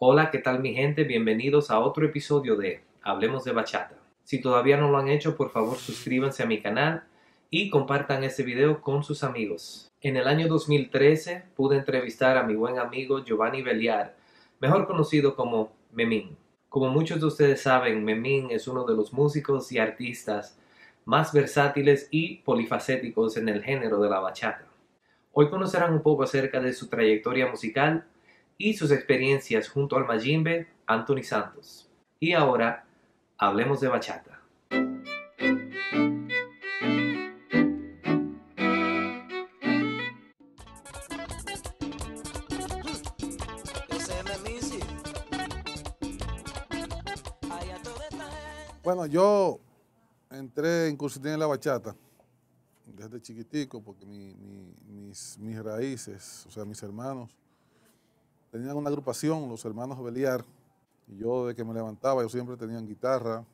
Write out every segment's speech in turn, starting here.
Hola, ¿qué tal mi gente? Bienvenidos a otro episodio de Hablemos de Bachata. Si todavía no lo han hecho, por favor suscríbanse a mi canal y compartan este video con sus amigos. En el año 2013 pude entrevistar a mi buen amigo Giovanni Beliar, mejor conocido como Memín. Como muchos de ustedes saben, Memín es uno de los músicos y artistas más versátiles y polifacéticos en el género de la bachata. Hoy conocerán un poco acerca de su trayectoria musical, y sus experiencias junto al Majimbe Anthony Santos. Y ahora, hablemos de bachata. Bueno, yo entré, en Cursitín en la bachata desde chiquitico porque mi, mis, mis raíces, o sea, mis hermanos, tenían una agrupación, los hermanos Beliar, y yo de que me levantaba, yo siempre tenía guitarra,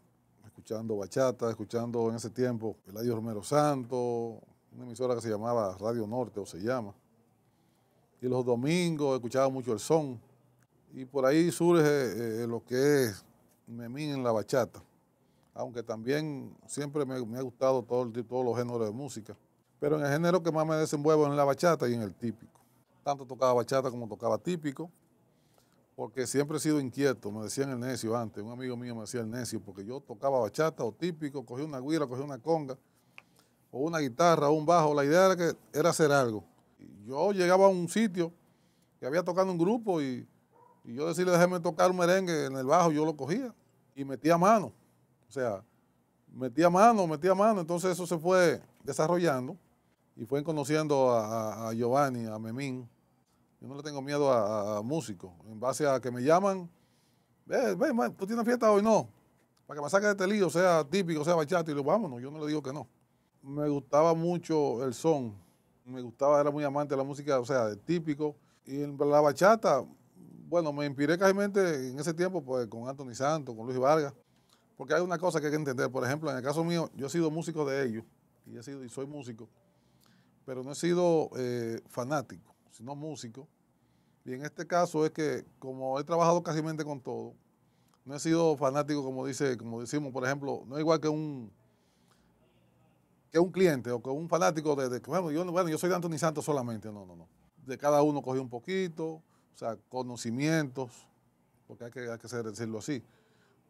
escuchando bachata, escuchando en ese tiempo Eladio Romero Santo, una emisora que se llamaba Radio Norte o se llama. Y los domingos escuchaba mucho el son. Y por ahí surge eh, eh, lo que es Memín en la bachata. Aunque también siempre me, me ha gustado todo todos los géneros de música. Pero en el género que más me desenvuelvo es en la bachata y en el típico tanto tocaba bachata como tocaba típico, porque siempre he sido inquieto, me decían el necio antes, un amigo mío me decía el necio, porque yo tocaba bachata o típico, cogía una guira, cogía una conga, o una guitarra, o un bajo, la idea era, que, era hacer algo. Yo llegaba a un sitio que había tocado un grupo y, yo decía, déjeme tocar un merengue en el bajo, yo lo cogía y metía mano, o sea, metía mano, metía mano, entonces eso se fue desarrollando y fue conociendo a Giovanni, a Memín, yo no le tengo miedo a, músicos. En base a que me llaman, ve, ve, tú tienes fiesta hoy, no. Para que me saque de este lío, sea típico, sea bachata, y le digo, vámonos, yo no le digo que no. Me gustaba mucho el son, me gustaba, era muy amante de la música, o sea, de típico. Y la bachata, bueno, me inspiré casi en ese tiempo pues, con Anthony Santos, con Luis Vargas, porque hay una cosa que hay que entender. Por ejemplo, en el caso mío, yo he sido músico de ellos, y, y soy músico, pero no he sido eh, fanático sino músico. Y en este caso es que, como he trabajado casi con todo, no he sido fanático, como dice, como decimos, por ejemplo, no es igual que un que un cliente o que un fanático de, bueno, yo, soy de Anthony Santos solamente, no, no, no. De cada uno cogí un poquito, o sea, conocimientos, porque hay que, que decirlo así,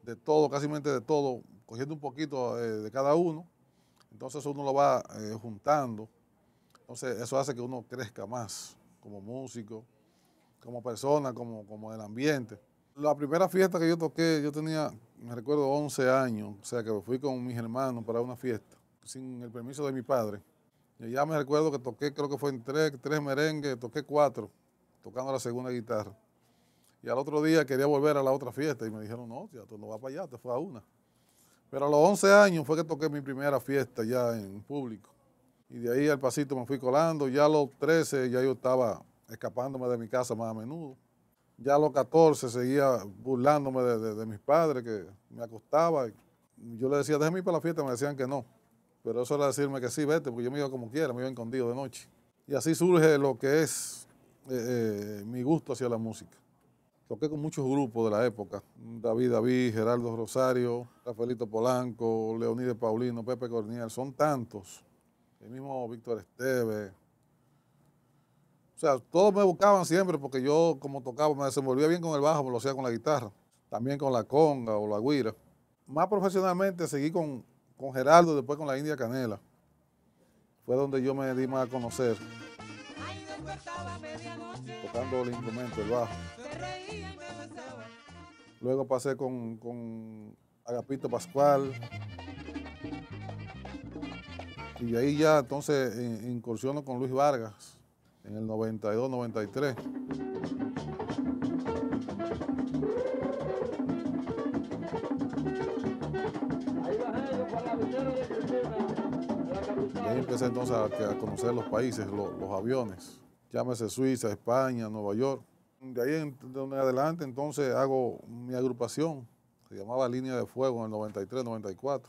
de todo, casi de todo, cogiendo un poquito eh, de cada uno, entonces uno lo va eh, juntando, entonces eso hace que uno crezca más como músico, como persona, como, como del ambiente. La primera fiesta que yo toqué, yo tenía, me recuerdo, 11 años, o sea que fui con mis hermanos para una fiesta, sin el permiso de mi padre. Y ya me recuerdo que toqué, creo que fue en tres, tres merengues, toqué cuatro, tocando la segunda guitarra. Y al otro día quería volver a la otra fiesta y me dijeron, no, ya tú no vas para allá, te fue a una. Pero a los 11 años fue que toqué mi primera fiesta ya en público. Y de ahí al pasito me fui colando. Ya a los 13 ya yo estaba escapándome de mi casa más a menudo. Ya a los 14 seguía burlándome de, de, mis padres, que me acostaba. yo le decía, déjame ir para la fiesta, me decían que no. Pero eso era decirme que sí, vete, porque yo me iba como quiera, me iba escondido de noche. Y así surge lo que es eh, eh, mi gusto hacia la música. Toqué con muchos grupos de la época, David David, Gerardo Rosario, Rafaelito Polanco, Leonide Paulino, Pepe Corniel, son tantos el mismo Víctor Esteves. O sea, todos me buscaban siempre porque yo, como tocaba, me desenvolvía bien con el bajo, me lo hacía con la guitarra, también con la conga o la guira. Más profesionalmente seguí con, con Gerardo, después con la India Canela. Fue donde yo me di más a conocer. Tocando el instrumento, el bajo. Luego pasé con, con Agapito Pascual, y ahí ya entonces incursiono con Luis Vargas en el 92-93. Y Ahí empecé entonces a, conocer los países, los aviones, llámese Suiza, España, Nueva York. De ahí en adelante entonces hago mi agrupación, se llamaba Línea de Fuego en el 93-94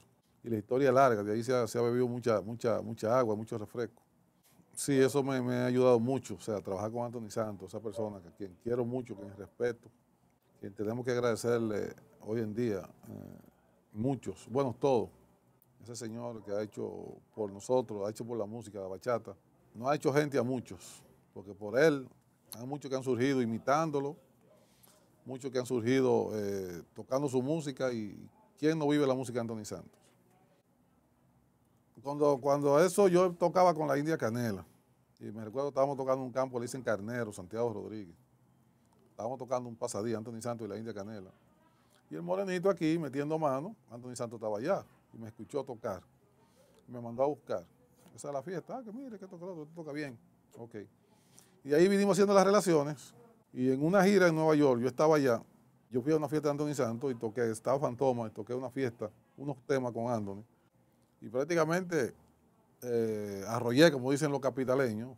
y la historia larga, de ahí se ha, bebido mucha, mucha, mucha agua, mucho refresco. Sí, eso me, ha ayudado mucho, o sea, trabajar con Anthony Santos, esa persona a quien quiero mucho, quien respeto, quien tenemos que agradecerle hoy en día, eh, muchos, bueno, todos. Ese señor que ha hecho por nosotros, ha hecho por la música, la bachata, no ha hecho gente a muchos, porque por él hay muchos que han surgido imitándolo, muchos que han surgido eh, tocando su música y ¿quién no vive la música de Anthony Santos? Cuando, cuando eso yo tocaba con la India Canela, y me recuerdo estábamos tocando un campo, le dicen Carnero, Santiago Rodríguez. Estábamos tocando un pasadía, Anthony Santos y la India Canela. Y el morenito aquí metiendo mano, Anthony Santos estaba allá, y me escuchó tocar. me mandó a buscar. Esa es la fiesta, ah, que mire, que toca, toca bien. Ok. Y ahí vinimos haciendo las relaciones. Y en una gira en Nueva York, yo estaba allá, yo fui a una fiesta de Anthony Santos y toqué, estaba Fantoma, y toqué una fiesta, unos temas con Anthony y prácticamente eh, arrollé, como dicen los capitaleños,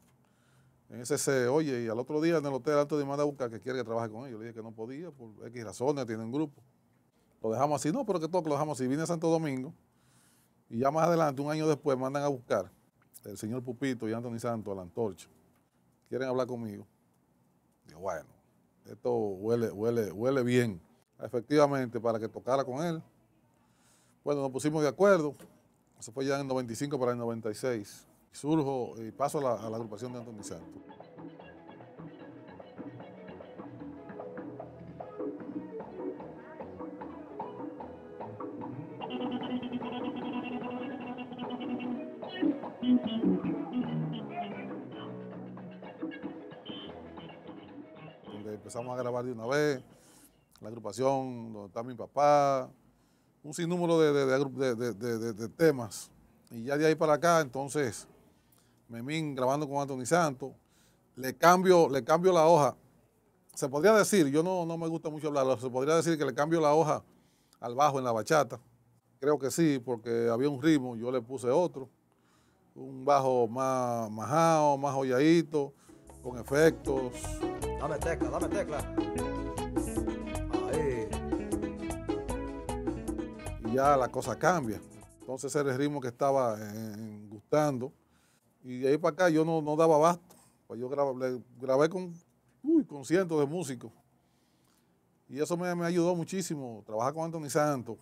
en ese se, oye, y al otro día en el hotel Alto de manda buscar que quiere que trabaje con ellos. Le dije que no podía, por X razones, tiene un grupo. Lo dejamos así, no, pero que toque, lo dejamos así. Vine a Santo Domingo y ya más adelante, un año después, mandan a buscar el señor Pupito y Anthony Santos, la antorcha. Quieren hablar conmigo. Digo, bueno, esto huele, huele, huele bien. Efectivamente, para que tocara con él. Bueno, nos pusimos de acuerdo. Eso fue ya en el 95 para el 96. Surjo y paso a la, agrupación de Antonio Santos. Donde empezamos a grabar de una vez, la agrupación donde está mi papá, un sinnúmero de, temas. Y ya de ahí para acá, entonces, Memín grabando con Anthony Santos, le cambio, le cambio la hoja. Se podría decir, yo no, no me gusta mucho hablarlo, se podría decir que le cambio la hoja al bajo en la bachata. Creo que sí, porque había un ritmo, yo le puse otro. Un bajo más majado, más holladito, con efectos. Dame tecla, dame tecla. ya la cosa cambia. Entonces era el ritmo que estaba eh, gustando. Y de ahí para acá yo no, daba abasto. Pues yo grabé, con, uy, con cientos de músicos. Y eso me, ayudó muchísimo. Trabajar con Anthony Santos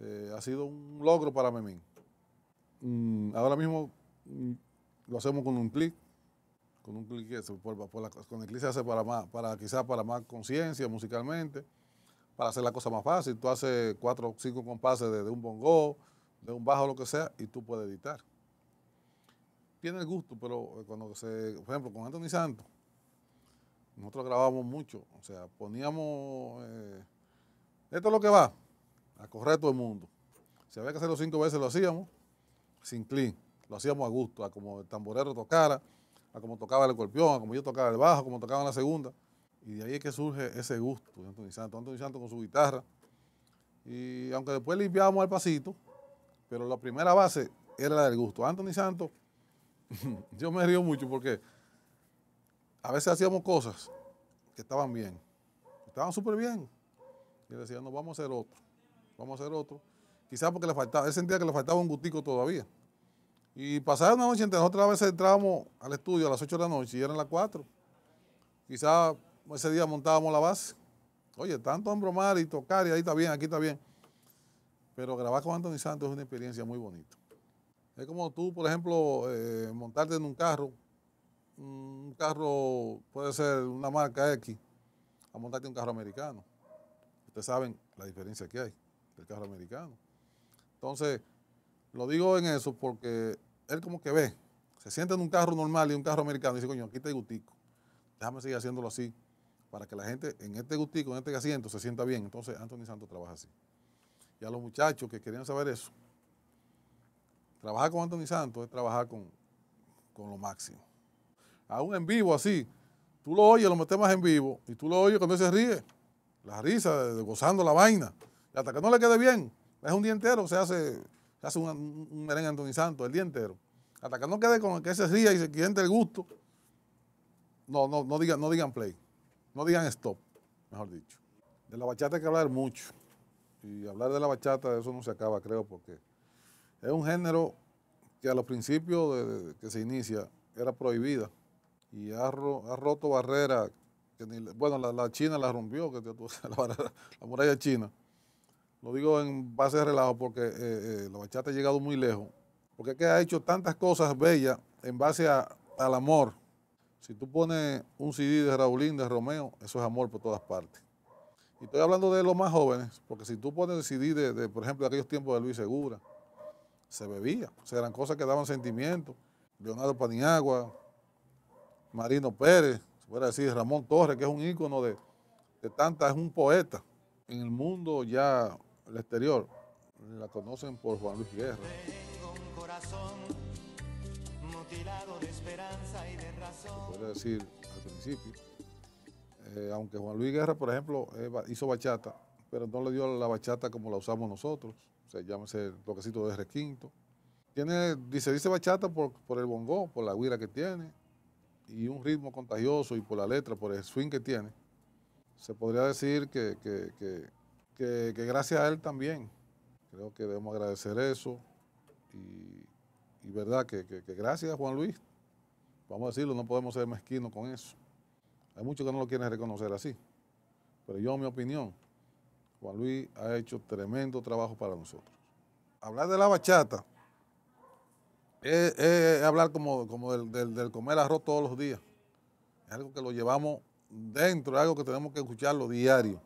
eh, ha sido un logro para mí. Mm, ahora mismo mm, lo hacemos con un clic. Con un clic, por, con el clic se hace para más, para, quizás para más conciencia musicalmente para hacer la cosa más fácil. Tú haces cuatro o cinco compases de, un bongo, de un bajo, lo que sea, y tú puedes editar. Tiene el gusto, pero eh, cuando se, por ejemplo, con Anthony Santos, nosotros grabamos mucho, o sea, poníamos, eh, esto es lo que va, a correr todo el mundo. Si había que hacerlo cinco veces, lo hacíamos, sin clean, lo hacíamos a gusto, a como el tamborero tocara, a como tocaba el escorpión, a como yo tocaba el bajo, a como tocaba la segunda. Y de ahí es que surge ese gusto de Anthony Santos. Anthony Santos con su guitarra. Y aunque después limpiábamos al pasito, pero la primera base era la del gusto. Anthony Santos, yo me río mucho porque a veces hacíamos cosas que estaban bien. Estaban súper bien. Y decía, no, vamos a hacer otro. Vamos a hacer otro. Quizás porque le faltaba, él sentía que le faltaba un gustico todavía. Y pasaba una noche entre nosotros a veces entrábamos al estudio a las 8 de la noche y eran las 4. Quizás ese día montábamos la base. Oye, tanto embromar y tocar y ahí está bien, aquí está bien. Pero grabar con Anthony Santos es una experiencia muy bonita. Es como tú, por ejemplo, eh, montarte en un carro. Un carro puede ser una marca X, a montarte en un carro americano. Ustedes saben la diferencia que hay del carro americano. Entonces, lo digo en eso porque él como que ve, se siente en un carro normal y un carro americano y dice, coño, aquí te el gutico. Déjame seguir haciéndolo así para que la gente en este gustico, en este asiento, se sienta bien. Entonces, Anthony Santos trabaja así. Y a los muchachos que querían saber eso, trabajar con Anthony Santos es trabajar con, lo máximo. Aún en vivo así, tú lo oyes, lo metemos en vivo, y tú lo oyes cuando él se ríe, la risa, gozando la vaina. Y hasta que no le quede bien, es un día entero, se hace, hace un, merengue Anthony Santos el día entero. Hasta que no quede con que se ríe y se siente el gusto, no, no, no, digan, no digan play no digan stop, mejor dicho. De la bachata hay que hablar mucho. Y hablar de la bachata, eso no se acaba, creo, porque es un género que a los principios que se inicia era prohibida y ha, roto barreras. Bueno, la, China la rompió, que la, la, muralla china. Lo digo en base de relajo porque eh, eh, la bachata ha llegado muy lejos. Porque es que ha hecho tantas cosas bellas en base al amor si tú pones un CD de Raulín, de Romeo, eso es amor por todas partes. Y estoy hablando de los más jóvenes, porque si tú pones el CD de, por ejemplo, de aquellos tiempos de Luis Segura, se bebía. O sea, eran cosas que daban sentimiento. Leonardo Paniagua, Marino Pérez, se puede decir Ramón Torres, que es un ícono de, de tanta, es un poeta. En el mundo ya, el exterior, la conocen por Juan Luis Guerra. corazón de esperanza y de razón. Se decir al principio, eh, aunque Juan Luis Guerra, por ejemplo, eh, hizo bachata, pero no le dio la bachata como la usamos nosotros, se llama ese toquecito de requinto. Tiene, dice, dice bachata por, el bongó, por la guira que tiene, y un ritmo contagioso y por la letra, por el swing que tiene. Se podría decir que, que, que gracias a él también. Creo que debemos agradecer eso y y verdad que, gracias Juan Luis, vamos a decirlo, no podemos ser mezquinos con eso. Hay muchos que no lo quieren reconocer así, pero yo en mi opinión, Juan Luis ha hecho tremendo trabajo para nosotros. Hablar de la bachata es, hablar como, del, del, comer arroz todos los días. Es algo que lo llevamos dentro, es algo que tenemos que escucharlo diario,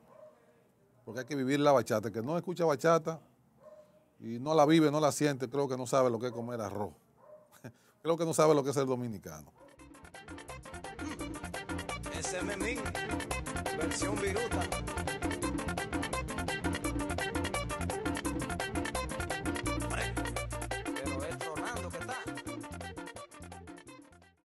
porque hay que vivir la bachata. El que no escucha bachata y no la vive, no la siente, creo que no sabe lo que es comer arroz. creo que no sabe lo que es ser dominicano.